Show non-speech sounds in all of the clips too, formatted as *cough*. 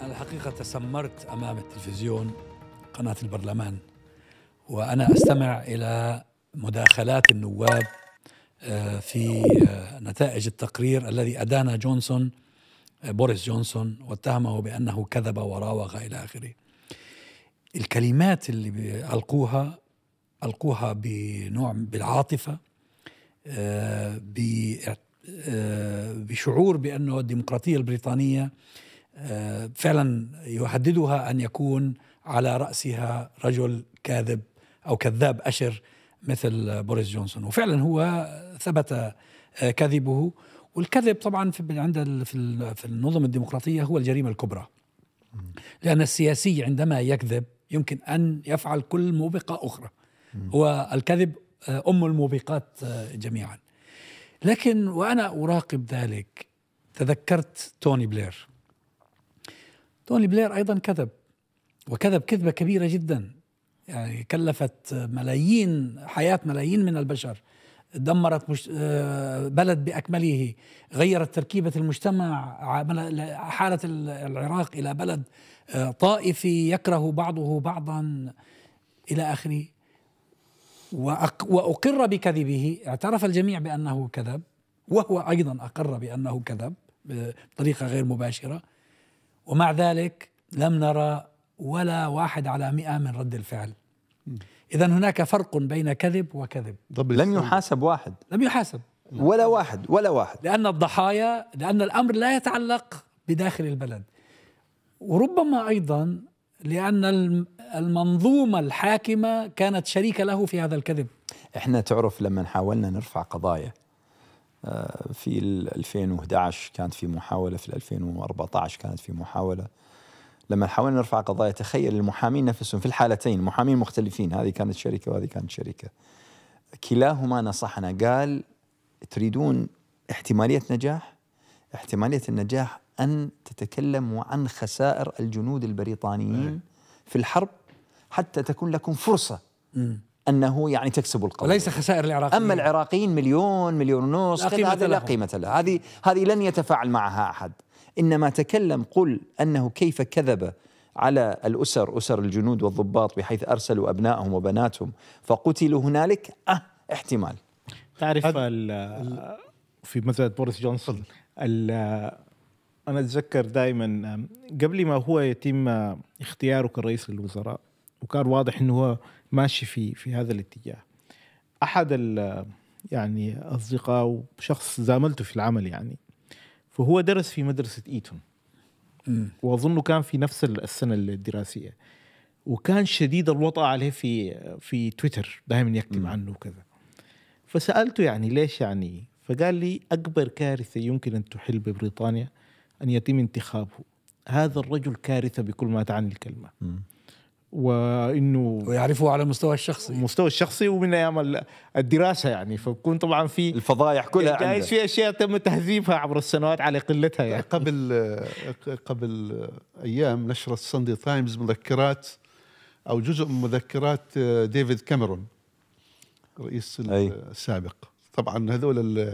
أنا الحقيقة تسمرت أمام التلفزيون قناة البرلمان وأنا أستمع إلى مداخلات النواب آه، في آه، نتائج التقرير الذي أدان جونسون آه، بوريس جونسون واتهمه بأنه كذب وراوغ إلى آخره الكلمات اللي ألقوها ألقوها بنوع بالعاطفة بشعور بأنه الديمقراطية البريطانية فعلا يهددها ان يكون على راسها رجل كاذب او كذاب اشر مثل بوريس جونسون وفعلا هو ثبت آه، كذبه والكذب طبعا في عند في النظم الديمقراطيه هو الجريمه الكبرى لان السياسي عندما يكذب يمكن ان يفعل كل موبقه اخرى هو الكذب آه، ام الموبقات آه، جميعا لكن وانا اراقب ذلك تذكرت توني بلير توني بلير أيضا كذب وكذب كذبة كبيرة جدا يعني كلفت ملايين حياة ملايين من البشر دمرت مش آه، بلد بأكمله غيرت تركيبة المجتمع حالة العراق إلى بلد آه، طائفي يكره بعضه بعضا إلى آخره وأقر بكذبه اعترف الجميع بأنه كذب وهو أيضا أقر بأنه كذب آه، بطريقة غير مباشرة ومع ذلك لم نرى ولا واحد على مئة من رد الفعل إذا هناك فرق بين كذب وكذب طب لم يحاسب واحد لم يحاسب ولا واحد ولا واحد لأن الضحايا لأن الأمر لا يتعلق بداخل البلد وربما أيضا لأن المنظومة الحاكمة كانت شريكة له في هذا الكذب احنا تعرف لما حاولنا نرفع قضايا آه، في 2011 كانت في محاولة في 2014 كانت في محاولة لما حاولنا نرفع قضايا تخيل المحامين نفسهم في الحالتين محامين مختلفين هذه كانت شركة وهذه كانت شركة كلاهما نصحنا قال تريدون احتمالية نجاح احتمالية النجاح أن تتكلموا عن خسائر الجنود البريطانيين نعم. في الحرب حتى تكون لكم فرصة انه يعني تكسب القوه وليس خسائر العراقيين اما العراقيين مليون مليون ونص هذه لا قيمه لها هذه هذه لن يتفاعل معها احد انما تكلم قل انه كيف كذب على الاسر اسر الجنود والضباط بحيث ارسلوا ابنائهم وبناتهم فقتلوا هنالك اه احتمال تعرف ال الـ في مساله بوريس جونسون انا اتذكر دائما قبل ما هو يتم اختياره كرئيس للوزراء وكان واضح انه هو ماشي في في هذا الاتجاه احد يعني اصدقاء وشخص زاملته في العمل يعني فهو درس في مدرسه ايتون واظنه كان في نفس السنه الدراسيه وكان شديد الوطأ عليه في في تويتر دائما يكتب م. عنه وكذا فسالته يعني ليش يعني فقال لي اكبر كارثه يمكن ان تحل ببريطانيا ان يتم انتخابه هذا الرجل كارثه بكل ما تعني الكلمه م. وانه ويعرفوه على المستوى الشخصي المستوى الشخصي ومن ايام الدراسه يعني فبكون طبعا في الفضايح كلها يعني عنده في اشياء تم تهذيبها عبر السنوات على قلتها يعني *laughs* قبل قبل ايام نشرت ساندي تايمز مذكرات او جزء من مذكرات ديفيد كاميرون رئيس السابق أي. طبعا هذول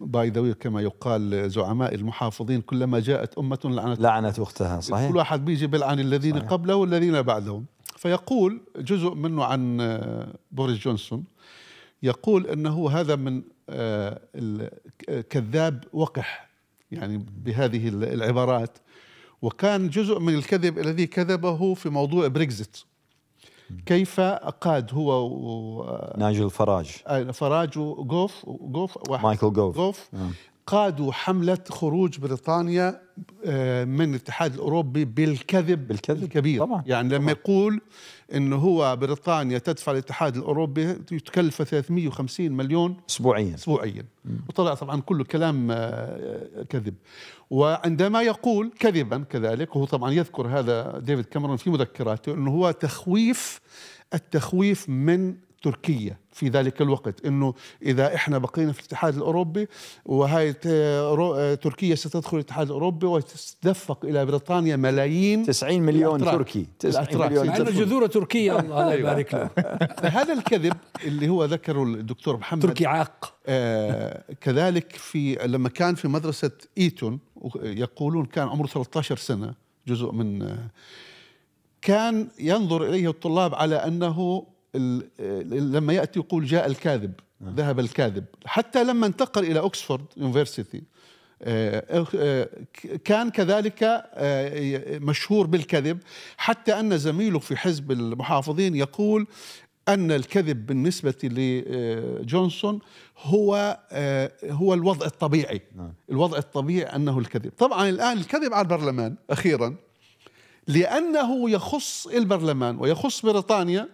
باي ذوي كما يقال زعماء المحافظين كلما جاءت أمة لعنت لعنت أختها صحيح كل واحد بيجي بيلعن الذين صحيح. قبله والذين بعدهم فيقول جزء منه عن آه، بوريس جونسون يقول أنه هذا من آه، كذاب وقح يعني بهذه العبارات وكان جزء من الكذب الذي كذبه في موضوع بريكزت كيف قاد هو و... ناجل فراج آه، فراج وغوف جوف واحد مايكل غوف غوف نعم. قادوا حملة خروج بريطانيا آه، من الاتحاد الأوروبي بالكذب, بالكذب الكبير طبعا يعني لما طبعا يقول أنه هو بريطانيا تدفع الاتحاد الأوروبي تكلفة 350 مليون أسبوعيا أسبوعيا وطلع طبعا كله كلام آه، كذب وعندما يقول كذبا كذلك هو طبعا يذكر هذا ديفيد كاميرون في مذكراته أنه هو تخويف التخويف من تركيا في ذلك الوقت انه اذا احنا بقينا في الاتحاد الاوروبي وهي تركيا ستدخل الاتحاد الاوروبي وتتدفق الى بريطانيا ملايين 90 مليون الأتراك. تركي 90 مليون مع جذور تركيا الله أيوة. يبارك له *laughs* هذا الكذب اللي هو ذكره الدكتور محمد تركي عاق آه كذلك في لما كان في مدرسه ايتون يقولون كان عمره 13 سنه جزء من آه، كان ينظر اليه الطلاب على انه لما ياتي يقول جاء الكاذب نعم. ذهب الكاذب حتى لما انتقل الى اوكسفورد يونيفرسيتي آه، آه، كان كذلك آه، مشهور بالكذب حتى ان زميله في حزب المحافظين يقول ان الكذب بالنسبه لجونسون هو هو الوضع الطبيعي نعم. الوضع الطبيعي انه الكذب طبعا الان الكذب على البرلمان اخيرا لانه يخص البرلمان ويخص بريطانيا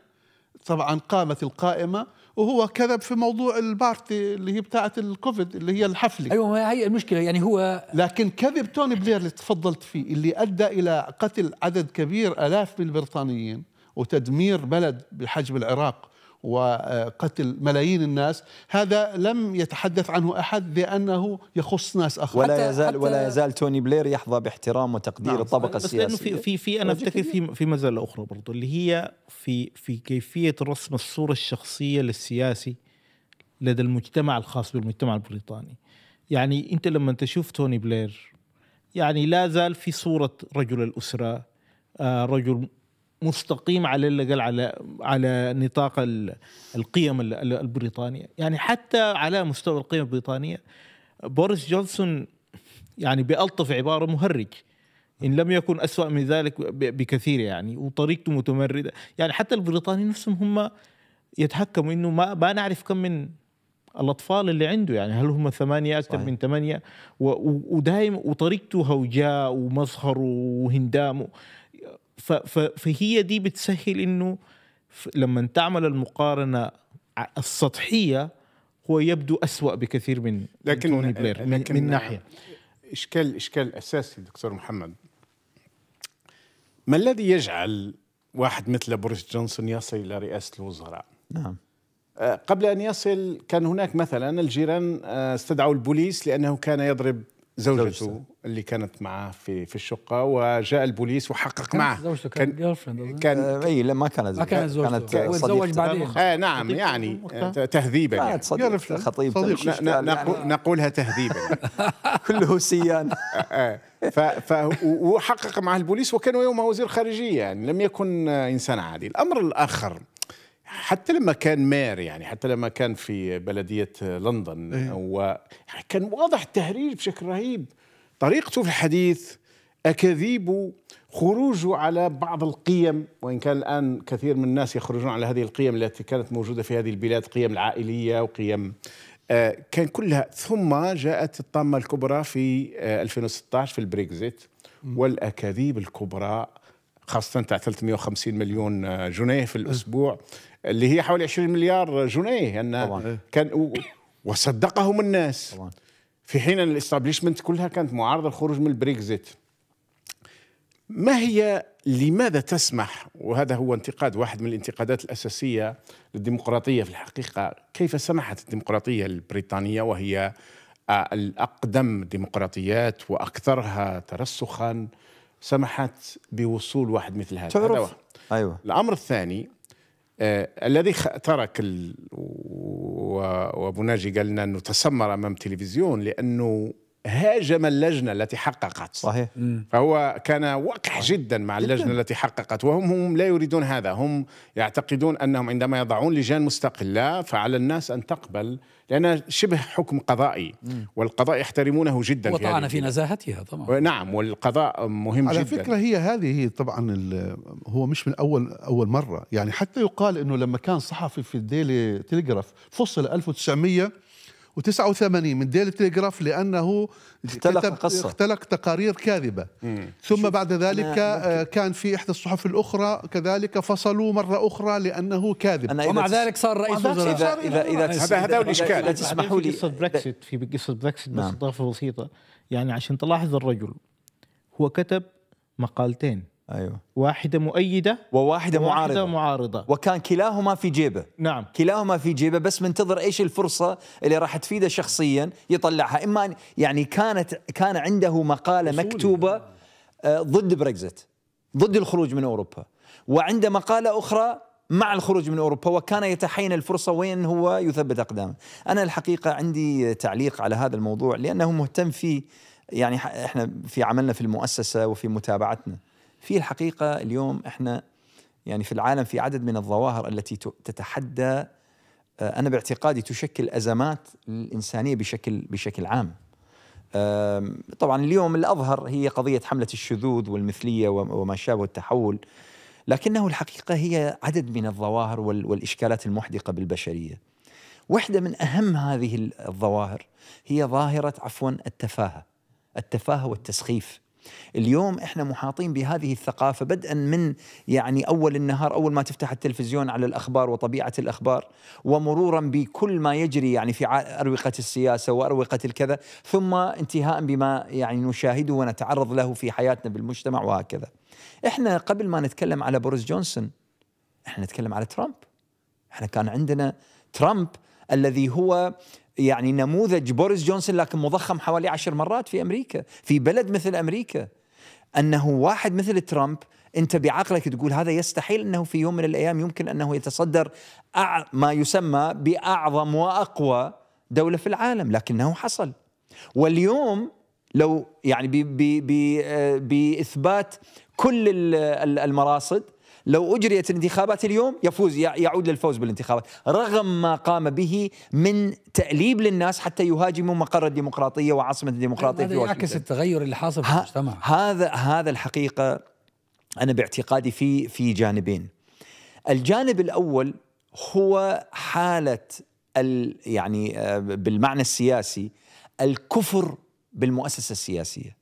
طبعا قامت القائمه وهو كذب في موضوع البارتي اللي هي بتاعت الكوفيد اللي هي الحفله ايوه هي المشكله يعني هو لكن كذب توني بلير اللي تفضلت فيه اللي ادى الى قتل عدد كبير الاف من البريطانيين وتدمير بلد بحجم العراق وقتل ملايين الناس هذا لم يتحدث عنه أحد لأنه يخص ناس آخر ولا يزال ولا يزال توني بلير يحظى باحترام وتقدير نعم الطبقة بس السياسية بس لأنه في في, في أنا أفتكر في في مزلة أخرى برضو اللي هي في في كيفية رسم الصورة الشخصية للسياسي لدى المجتمع الخاص بالمجتمع البريطاني يعني أنت لما تشوف توني بلير يعني لا زال في صورة رجل الأسرة آه، رجل مستقيم على الاقل على على نطاق القيم البريطانيه، يعني حتى على مستوى القيم البريطانيه بوريس جونسون يعني بالطف عباره مهرج ان لم يكن اسوا من ذلك بكثير يعني وطريقته متمرده، يعني حتى البريطانيين نفسهم هم يتحكموا انه ما ما نعرف كم من الاطفال اللي عنده يعني هل هم ثمانيه اكثر صحيح. من ثمانيه ودائما وطريقته هوجاء ومظهره وهندامه فهي دي بتسهل انه لما تعمل المقارنه السطحيه هو يبدو أسوأ بكثير من لكن توني بلير آه، من, لكن من ناحيه اشكال اشكال اساسي دكتور محمد ما الذي يجعل واحد مثل بوريس جونسون يصل الى رئاسه الوزراء؟ نعم آه، قبل ان يصل كان هناك مثلا الجيران آه، استدعوا البوليس لانه كان يضرب زوجته زوجته اللي كانت معاه في في الشقه وجاء البوليس وحقق معه زوجته كان جيرل فريند كان آه، اي لا ما كانت زوجته كانت زوجته تزوج بعدين آه نعم يعني تهذيبا يعني خطيب نقولها تهذيبا *laughs* كله سيان *laughs* آه، وحقق معه البوليس وكان يومها وزير خارجيه يعني لم يكن انسان عادي الامر الاخر حتى لما كان مير يعني حتى لما كان في بلدية لندن إيه؟ يعني كان واضح التهريج بشكل رهيب طريقته في الحديث أكاذيبه خروجه على بعض القيم وإن كان الآن كثير من الناس يخرجون على هذه القيم التي كانت موجودة في هذه البلاد قيم العائلية وقيم آه كان كلها ثم جاءت الطامة الكبرى في آه 2016 في البريكزيت والأكاذيب الكبرى خاصة تاع 350 مليون جنيه في إيه. الأسبوع اللي هي حوالي 20 مليار جنيه أن يعني طبعا. كان إيه. وصدقهم الناس طبعا. في حين أن الاستابليشمنت كلها كانت معارضة للخروج من البريكزيت ما هي لماذا تسمح وهذا هو انتقاد واحد من الانتقادات الأساسية للديمقراطية في الحقيقة كيف سمحت الديمقراطية البريطانية وهي آه، الأقدم ديمقراطيات وأكثرها ترسخاً سمحت بوصول واحد مثل هذا تعرف هذا أيوة. الأمر الثاني آه الذي ترك وابو ناجي قال لنا انه تسمر امام التلفزيون لانه هاجم اللجنه التي حققت صحيح فهو كان وقح جدا مع اللجنه جداً. التي حققت وهم هم لا يريدون هذا هم يعتقدون انهم عندما يضعون لجان مستقله فعلى الناس ان تقبل لان شبه حكم قضائي والقضاء يحترمونه جدا وطعن في, في نزاهتها طبعا نعم والقضاء مهم على جدا على فكرة هي هذه طبعا هو مش من أول أول مرة يعني حتى يقال أنه لما كان صحفي في الديلي تلغراف فصل 1900 و89 من ديلي تليغراف لانه اختلق قصة. اختلق تقارير كاذبه مم. ثم بعد ذلك آه، كان في احدى الصحف الاخرى كذلك فصلوا مره اخرى لانه كاذب أنا ومع ذلك صار رئيس وزراء اذا اذا اذا هذا هو الاشكال اذا تسمحوا لي قصه بريكسيت في قصه بريكسيت بس نعم. اضافه بسيطه يعني عشان تلاحظ الرجل هو كتب مقالتين ايوه واحده مؤيده وواحده معارضه معارضه وكان كلاهما في جيبه نعم كلاهما في جيبه بس منتظر ايش الفرصه اللي راح تفيده شخصيا يطلعها اما يعني كانت كان عنده مقاله مكتوبه آه، ضد بريكزت ضد الخروج من اوروبا وعنده مقاله اخرى مع الخروج من اوروبا وكان يتحين الفرصه وين هو يثبت اقدامه. انا الحقيقه عندي تعليق على هذا الموضوع لانه مهتم فيه يعني احنا في عملنا في المؤسسه وفي متابعتنا. في الحقيقه اليوم احنا يعني في العالم في عدد من الظواهر التي تتحدى آه، انا باعتقادي تشكل ازمات الانسانيه بشكل بشكل عام. طبعا اليوم الاظهر هي قضيه حمله الشذوذ والمثليه وما شابه التحول لكنه الحقيقه هي عدد من الظواهر والاشكالات المحدقه بالبشريه. واحده من اهم هذه الظواهر هي ظاهره عفوا التفاهه. التفاهه والتسخيف. اليوم احنا محاطين بهذه الثقافه بدءا من يعني اول النهار اول ما تفتح التلفزيون على الاخبار وطبيعه الاخبار ومرورا بكل ما يجري يعني في اروقه السياسه واروقه الكذا ثم انتهاء بما يعني نشاهده ونتعرض له في حياتنا بالمجتمع وهكذا. احنا قبل ما نتكلم على بوريس جونسون احنا نتكلم على ترامب. احنا كان عندنا ترامب الذي هو يعني نموذج بوريس جونسون لكن مضخم حوالي عشر مرات في امريكا في بلد مثل امريكا انه واحد مثل ترامب انت بعقلك تقول هذا يستحيل انه في يوم من الايام يمكن انه يتصدر ما يسمى باعظم واقوى دوله في العالم لكنه حصل واليوم لو يعني آه، باثبات كل المراصد لو أجريت الانتخابات اليوم يفوز يعود للفوز بالانتخابات رغم ما قام به من تأليب للناس حتى يهاجموا مقر الديمقراطية وعاصمة الديمقراطية في يعكس التغير اللي حاصل في المجتمع هذا هذا الحقيقة أنا باعتقادي في في جانبين الجانب الأول هو حالة ال يعني آه، بالمعنى السياسي الكفر بالمؤسسة السياسية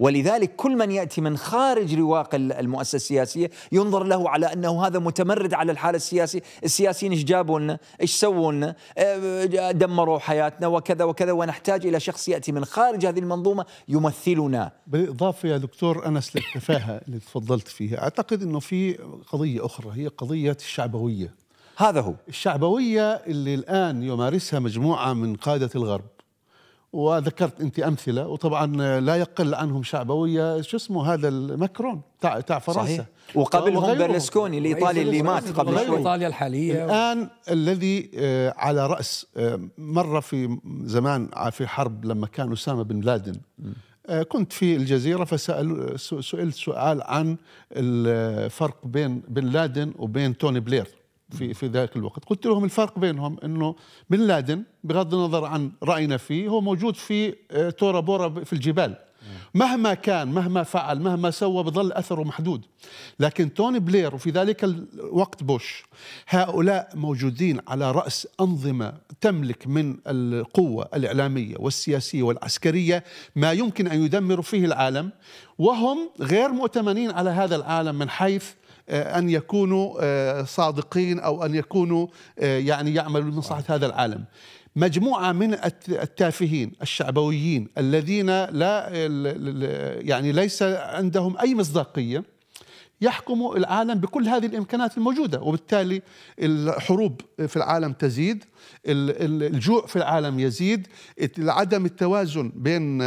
ولذلك كل من ياتي من خارج رواق المؤسسه السياسيه ينظر له على انه هذا متمرد على الحاله السياسيه، السياسيين ايش جابوا لنا؟ ايش سووا لنا؟ آه، دمروا حياتنا وكذا وكذا ونحتاج الى شخص ياتي من خارج هذه المنظومه يمثلنا. بالاضافه يا دكتور انس للتفاهه *laughs* اللي تفضلت فيها، اعتقد انه في قضيه اخرى هي قضيه الشعبويه. هذا هو. الشعبويه اللي الان يمارسها مجموعه من قاده الغرب وذكرت انت امثله وطبعا لا يقل عنهم شعبويه شو اسمه هذا المكرون تاع تاع فرنسا صحيح وقبلهم برلسكوني الايطالي اللي مات قبل شوي ايطاليا الحاليه الان الذي آه، على راس آه، مره في زمان آه، في حرب لما كان اسامه بن لادن كنت في الجزيرة فسأل سئلت سؤال عن الفرق بين بن لادن وبين توني بلير في في ذاك الوقت قلت لهم الفرق بينهم انه بن لادن بغض النظر عن راينا فيه هو موجود في آه، تورا بورا في الجبال مهما كان مهما فعل مهما سوى بظل اثره محدود لكن توني بلير وفي ذلك الوقت بوش هؤلاء موجودين على راس انظمه تملك من القوه الاعلاميه والسياسيه والعسكريه ما يمكن ان يدمر فيه العالم وهم غير مؤتمنين على هذا العالم من حيث آه، أن يكونوا آه، صادقين أو أن يكونوا آه، يعني يعملوا لمصلحة هذا العالم مجموعة من التافهين الشعبويين الذين لا يعني ليس عندهم أي مصداقية يحكم العالم بكل هذه الامكانات الموجوده وبالتالي الحروب في العالم تزيد الجوع في العالم يزيد عدم التوازن بين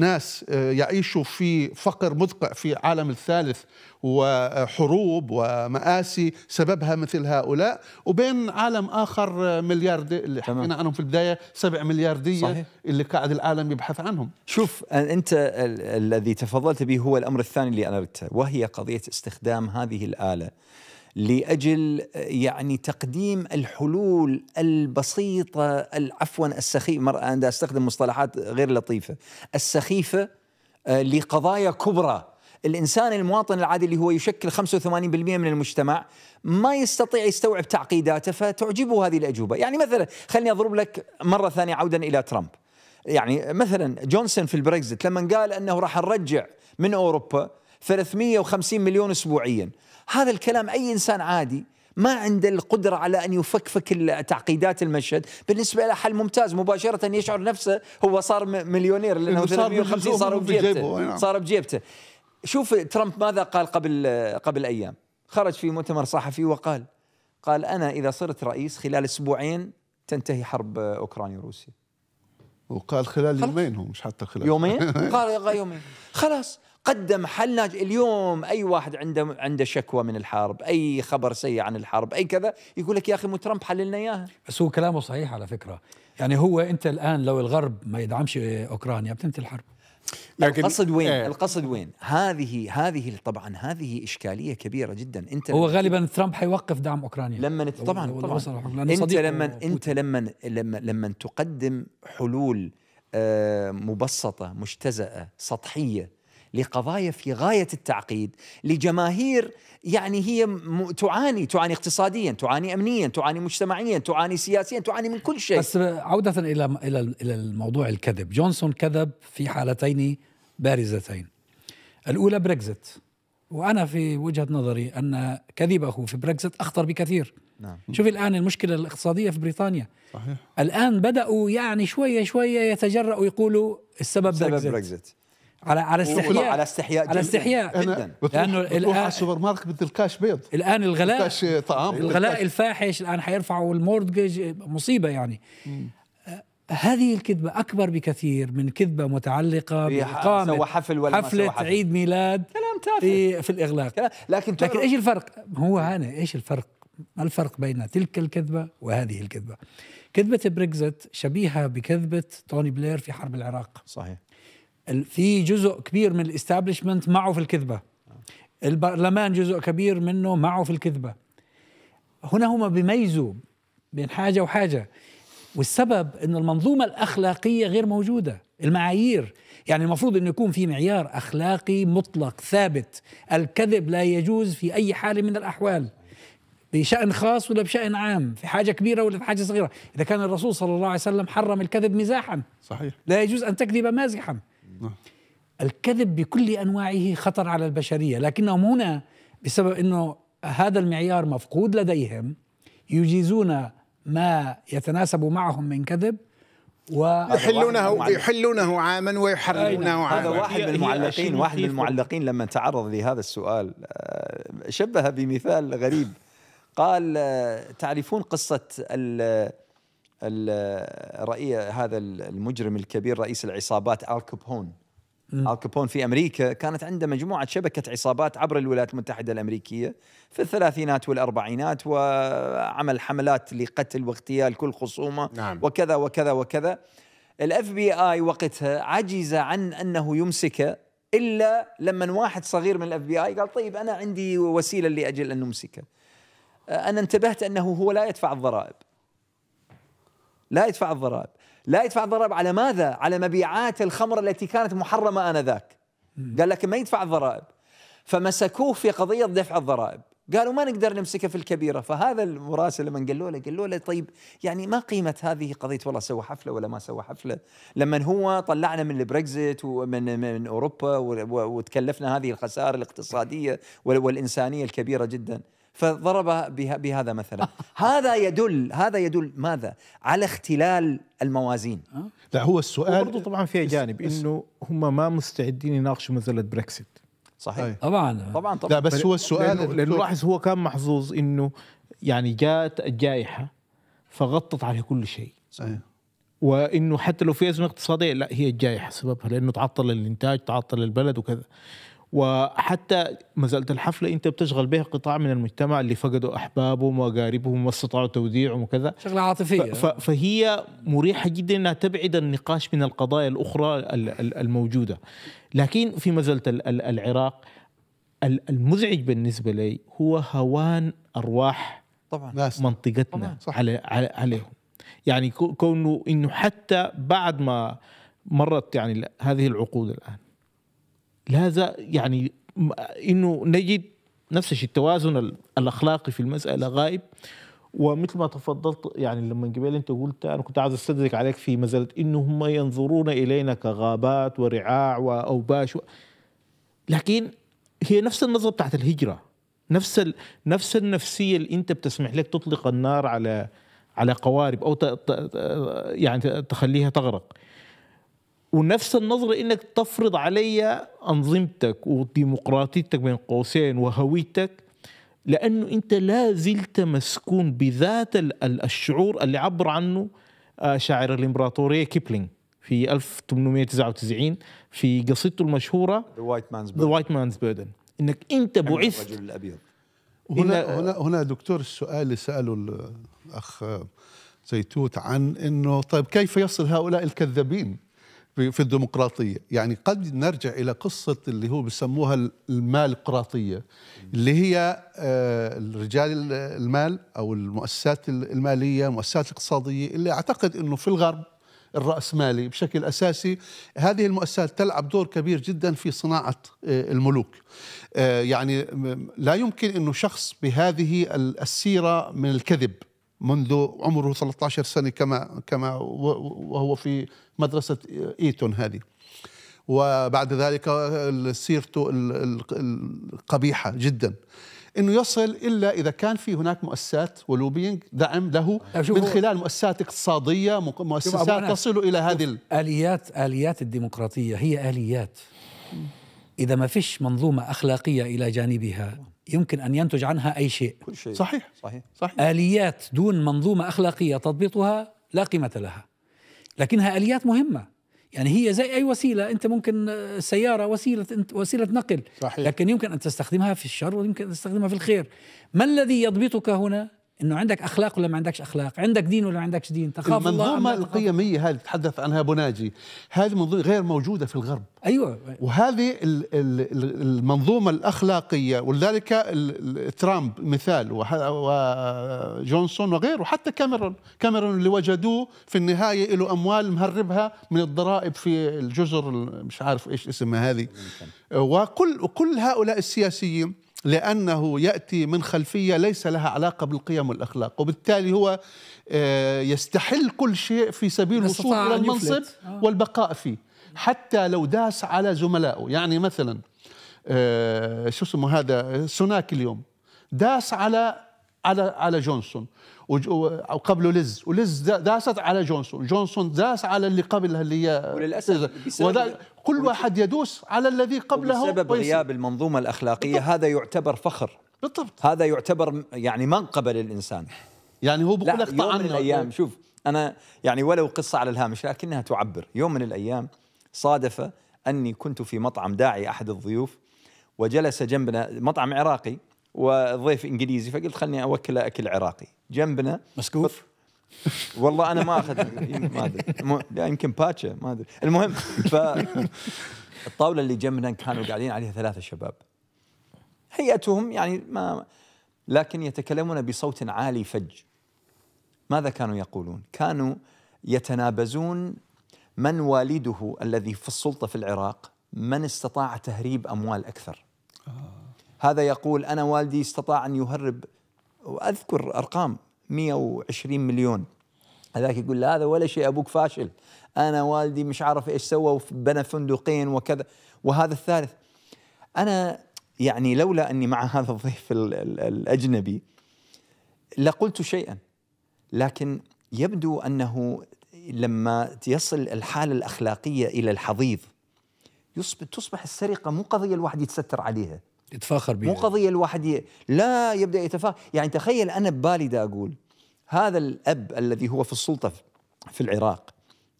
ناس يعيشوا في فقر مدقع في عالم الثالث وحروب ومآسي سببها مثل هؤلاء وبين عالم آخر مليار اللي حكينا عنهم في البداية سبع ملياردية صحيح. اللي قاعد العالم يبحث عنهم شوف أنت الذي تفضلت به هو الأمر الثاني اللي أنا أردته وهي قضية استخدام هذه الآلة لاجل يعني تقديم الحلول البسيطه عفوا السخيفه انا استخدم مصطلحات غير لطيفه السخيفه آه، لقضايا كبرى الانسان المواطن العادي اللي هو يشكل 85% من المجتمع ما يستطيع يستوعب تعقيداته فتعجبه هذه الاجوبه، يعني مثلا خليني اضرب لك مره ثانيه عودا الى ترامب. يعني مثلا جونسون في البريكزت لما قال انه راح نرجع من اوروبا 350 مليون اسبوعيا، هذا الكلام اي انسان عادي ما عنده القدرة على أن يفكفك تعقيدات المشهد بالنسبة له حل ممتاز مباشرة يشعر نفسه هو صار مليونير لأنه 350 صار بجيبته نعم. صار بجيبته شوف ترامب ماذا قال قبل قبل ايام خرج في مؤتمر صحفي وقال قال انا اذا صرت رئيس خلال اسبوعين تنتهي حرب اوكرانيا وروسيا وقال خلال يومين هو مش حتى خلال يومين *laughs* قال يومين خلاص قدم حل ناجح اليوم اي واحد عنده عنده شكوى من الحرب اي خبر سيء عن الحرب اي كذا يقول لك يا اخي مو ترامب حل لنا اياها بس هو كلامه صحيح على فكره يعني هو انت الان لو الغرب ما يدعمش اوكرانيا بتنتهي الحرب لكن القصد وين؟ ايه. القصد وين؟ هذه هذه طبعا هذه اشكاليه كبيره جدا انت هو غالبا ترامب حيوقف دعم اوكرانيا لما انت طبعا طبعا, طبعاً انت لما انت لما لما تقدم حلول آه، مبسطه مجتزاه سطحيه لقضايا في غايه التعقيد لجماهير يعني هي تعاني تعاني اقتصاديا تعاني امنيا تعاني مجتمعيا تعاني سياسيا تعاني من كل شيء بس عوده الى الى الى الموضوع الكذب جونسون كذب في حالتين بارزتين الاولى بريكزت وانا في وجهه نظري ان كذبه في بريكزت اخطر بكثير نعم. شوف الان المشكله الاقتصاديه في بريطانيا صحيح الان بداوا يعني شويه شويه يتجرأوا يقولوا السبب بريكزت على على استحياء على استحياء على استحياء جدا لانه الان على السوبر ماركت بده الكاش بيض الان الغلاء كاش طعام الغلاء الفاحش الان حيرفعوا المورتجج مصيبه يعني هذه الكذبة أكبر بكثير من كذبة متعلقة بإقامة سوى حفل ولا حفلة حفل. عيد ميلاد كلام تافه في, في الإغلاق كلام. لكن لكن إيش الفرق؟ هو هنا إيش الفرق؟ ما الفرق بين تلك الكذبة وهذه الكذبة؟ كذبة بريكزت شبيهة بكذبة توني بلير في حرب العراق صحيح في جزء كبير من الاستابلشمنت معه في الكذبه البرلمان جزء كبير منه معه في الكذبه هنا هم بيميزوا بين حاجه وحاجه والسبب ان المنظومه الاخلاقيه غير موجوده المعايير يعني المفروض انه يكون في معيار اخلاقي مطلق ثابت الكذب لا يجوز في اي حال من الاحوال بشأن خاص ولا بشأن عام في حاجة كبيرة ولا في حاجة صغيرة إذا كان الرسول صلى الله عليه وسلم حرم الكذب مزاحا صحيح لا يجوز أن تكذب مازحا نعم. الكذب بكل انواعه خطر على البشريه لكنهم هنا بسبب انه هذا المعيار مفقود لديهم يجيزون ما يتناسب معهم من كذب و يحلونه يحلونه عاما ويحرمونه أيوة. عاما هذا واحد من المعلقين واحد من المعلقين لما تعرض لهذا السؤال آه، شبه بمثال غريب قال آه، تعرفون قصة هذا المجرم الكبير رئيس العصابات آل كابون في امريكا كانت عنده مجموعه شبكه عصابات عبر الولايات المتحده الامريكيه في الثلاثينات والاربعينات وعمل حملات لقتل واغتيال كل خصومه نعم. وكذا وكذا وكذا الاف بي اي وقتها عجز عن انه يمسكه الا لما واحد صغير من الاف بي اي قال طيب انا عندي وسيله لاجل ان نمسكه انا انتبهت انه هو لا يدفع الضرائب لا يدفع الضرائب لا يدفع الضرائب على ماذا؟ على مبيعات الخمر التي كانت محرمة آنذاك قال لكن ما يدفع الضرائب فمسكوه في قضية دفع الضرائب قالوا ما نقدر نمسكه في الكبيرة فهذا المراسل لما قالوا له قالوا له طيب يعني ما قيمة هذه قضية والله سوى حفلة ولا ما سوى حفلة لما هو طلعنا من البريكزت ومن من أوروبا وتكلفنا هذه الخسارة الاقتصادية والإنسانية الكبيرة جداً فضرب بهذا مثلا هذا يدل هذا يدل ماذا على اختلال الموازين لا هو السؤال برضه طبعا فيها جانب انه هم ما مستعدين يناقشوا مساله بريكسيت صحيح طبعا طبعا طبعا لا بس هو السؤال لانه لاحظ هو كان محظوظ انه يعني جاءت الجائحه فغطت على كل شيء صحيح وانه حتى لو في ازمه اقتصاديه لا هي الجائحه سببها لانه تعطل الانتاج تعطل البلد وكذا وحتى زالت الحفلة أنت بتشغل بها قطاع من المجتمع اللي فقدوا أحبابهم وأقاربهم واستطاعوا توديعهم وكذا شغلة عاطفية فهي مريحة جدا أنها تبعد النقاش من القضايا الأخرى الموجودة لكن في مزلة العراق المزعج بالنسبة لي هو هوان أرواح طبعا منطقتنا طبعا عليهم يعني كونه انه حتى بعد ما مرت يعني هذه العقود الان لهذا يعني انه نجد نفس الشيء التوازن الاخلاقي في المساله غايب ومثل ما تفضلت يعني لما قبل انت قلت انا كنت عايز استدرك عليك في مساله انه هم ينظرون الينا كغابات ورعاع واوباش و... لكن هي نفس النظره بتاعت الهجره نفس ال... نفس النفسيه اللي انت بتسمح لك تطلق النار على على قوارب او ت... ت... يعني تخليها تغرق ونفس النظرة انك تفرض علي انظمتك وديمقراطيتك بين قوسين وهويتك لانه انت لا زلت مسكون بذات الشعور اللي عبر عنه آه، شاعر الامبراطوريه كيبلينج في 1899 في قصيدته المشهوره ذا وايت مانز ذا وايت مانز بيردن انك انت بعثت الرجل الابيض هنا هنا هنا دكتور السؤال اللي ساله الاخ زيتوت عن انه طيب كيف يصل هؤلاء الكذابين في الديمقراطيه يعني قد نرجع الى قصه اللي هو بيسموها المالقراطيه اللي هي آه، رجال المال او المؤسسات الماليه المؤسسات الاقتصاديه اللي اعتقد انه في الغرب الرأسمالي بشكل أساسي هذه المؤسسات تلعب دور كبير جدا في صناعة آه، الملوك آه، يعني لا يمكن أنه شخص بهذه السيرة من الكذب منذ عمره 13 سنة كما كما وهو في مدرسة إيتون هذه وبعد ذلك سيرته القبيحة جدا انه يصل الا اذا كان في هناك مؤسسات ولوبينج دعم له من خلال مؤسسات اقتصاديه مؤسسات تصل الى هذه اليات اليات الديمقراطيه هي اليات إذا ما فيش منظومة أخلاقية إلى جانبها يمكن أن ينتج عنها أي شيء كل شيء صحيح صحيح, صحيح. آليات دون منظومة أخلاقية تضبطها لا قيمة لها لكنها آليات مهمة يعني هي زي أي وسيلة أنت ممكن آه، سيارة وسيلة وسيلة نقل صحيح. لكن يمكن أن تستخدمها في الشر ويمكن أن تستخدمها في الخير ما الذي يضبطك هنا انه عندك اخلاق ولا ما عندكش اخلاق عندك دين ولا ما عندكش دين تخاف المنظومه الله القيميه هذه تحدث عنها بناجي هذه منظومه غير موجوده في الغرب ايوه وهذه المنظومه الاخلاقيه ولذلك ترامب مثال وجونسون وغيره حتى كاميرون كاميرون اللي وجدوه في النهايه له اموال مهربها من الضرائب في الجزر مش عارف ايش اسمها هذه وكل وكل هؤلاء السياسيين لأنه يأتي من خلفية ليس لها علاقة بالقيم والأخلاق وبالتالي هو آه، يستحل كل شيء في سبيل الوصول إلى المنصب آه. والبقاء فيه حتى لو داس على زملائه يعني مثلا آه، شو اسمه هذا سوناك اليوم داس على على على جونسون وقبله لز ولز داست على جونسون جونسون داس على اللي قبلها اللي هي وللاسف كل واحد يدوس على الذي قبله بسبب غياب المنظومة الأخلاقية بالضبط. هذا يعتبر فخر بالضبط هذا يعتبر يعني منقبة للإنسان يعني هو بقول لك يوم من الأيام شوف أنا يعني ولو قصة على الهامش لكنها تعبر يوم من الأيام صادف أني كنت في مطعم داعي أحد الضيوف وجلس جنبنا مطعم عراقي وضيف انجليزي فقلت خلني اوكله اكل عراقي جنبنا مسكوف والله انا ما اخذ ما ادري يمكن باتشا ما ادري المهم ف الطاوله اللي جنبنا كانوا قاعدين عليها ثلاثه شباب هيئتهم يعني ما لكن يتكلمون بصوت عالي فج ماذا كانوا يقولون؟ كانوا يتنابزون من والده الذي في السلطه في العراق من استطاع تهريب اموال اكثر. آه. هذا يقول انا والدي استطاع ان يهرب واذكر ارقام 120 مليون هذاك يقول له هذا ولا شيء ابوك فاشل انا والدي مش عارف ايش سوى وبنى فندقين وكذا وهذا الثالث انا يعني لولا اني مع *laughs* هذا الضيف الاجنبي لقلت شيئا لكن يبدو انه لما يصل الحاله الاخلاقيه الى الحضيض تصبح السرقه مو قضيه الواحد يتستر عليها يتفاخر بها مو قضيه الواحد ي... لا يبدا يتفاخر يعني تخيل انا ببالي دا اقول هذا الاب الذي هو في السلطه في العراق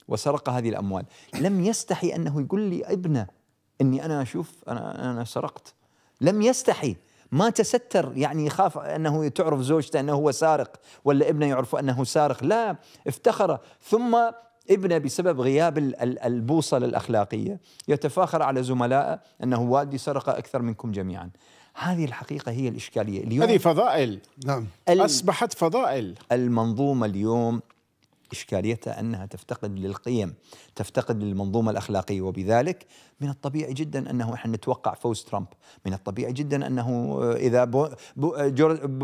وسرق هذه الاموال لم يستحي انه يقول لي ابنه اني انا اشوف انا انا سرقت لم يستحي ما تستر يعني يخاف انه تعرف زوجته انه هو سارق ولا ابنه يعرف انه سارق لا افتخر ثم ابنه بسبب غياب البوصله الاخلاقيه يتفاخر على زملائه انه والدي سرق اكثر منكم جميعا هذه الحقيقه هي الاشكاليه اليوم هذه فضائل نعم اصبحت فضائل المنظومه اليوم اشكاليتها انها تفتقد للقيم، تفتقد للمنظومه الاخلاقيه وبذلك من الطبيعي جدا انه احنا نتوقع فوز ترامب، من الطبيعي جدا انه اذا بو بو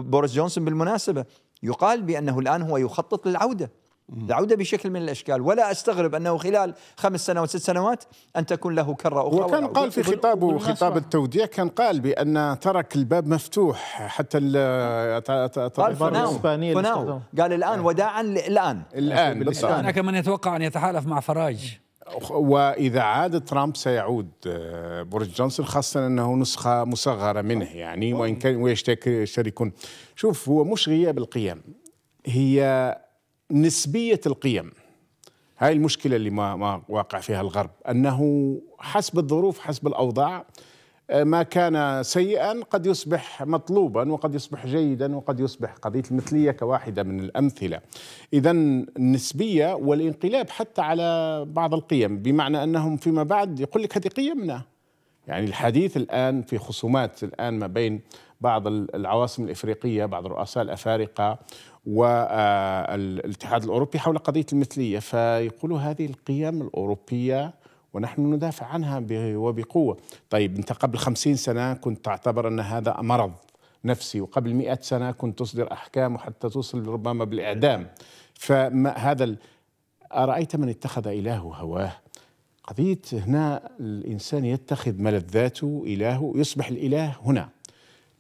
بوريس جونسون بالمناسبه يقال بانه الان هو يخطط للعوده العوده بشكل من الاشكال ولا استغرب انه خلال خمس سنوات ست سنوات ان تكون له كره اخرى وكان قال في خطابه خطاب التوديع كان قال بان ترك الباب مفتوح حتى قال الاسبانيه قال الان وداعا الان الان هناك من يتوقع ان يتحالف مع فراج واذا عاد ترامب سيعود آه، بوريس جونسون خاصه انه نسخه مصغره منه يعني وان كان ويشتركون شوف هو مش غياب القيم هي نسبيه القيم هاي المشكله اللي ما ما واقع فيها الغرب انه حسب الظروف حسب الاوضاع آه، ما كان سيئا قد يصبح مطلوبا وقد يصبح جيدا وقد يصبح قضيه المثليه كواحده من الامثله. اذا النسبيه والانقلاب حتى على بعض القيم بمعنى انهم فيما بعد يقول لك هذه قيمنا. يعني الحديث الان في خصومات الان ما بين بعض العواصم الافريقيه بعض الرؤساء الافارقه والاتحاد الأوروبي حول قضية المثلية فيقولوا هذه القيم الأوروبية ونحن ندافع عنها وبقوة طيب أنت قبل خمسين سنة كنت تعتبر أن هذا مرض نفسي وقبل مئة سنة كنت تصدر أحكام وحتى توصل ربما بالإعدام فما هذا ال... أرأيت من اتخذ إله هواه قضية هنا الإنسان يتخذ ملذاته إلهه يصبح الإله هنا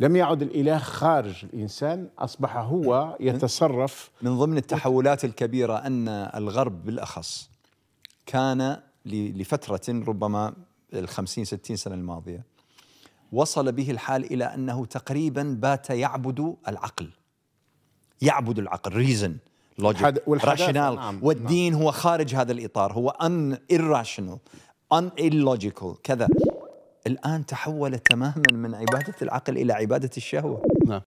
لم يعد الاله خارج الانسان اصبح هو يتصرف من ضمن التحولات الكبيره ان الغرب بالاخص كان لفتره ربما الخمسين ستين سنه الماضيه وصل به الحال الى انه تقريبا بات يعبد العقل يعبد العقل ريزن لوجيك راشنال نعم. والدين نعم. هو خارج هذا الاطار هو ان irrational ان إلوجيكال كذا الآن تحولت تماما من عبادة العقل إلى عبادة الشهوة نعم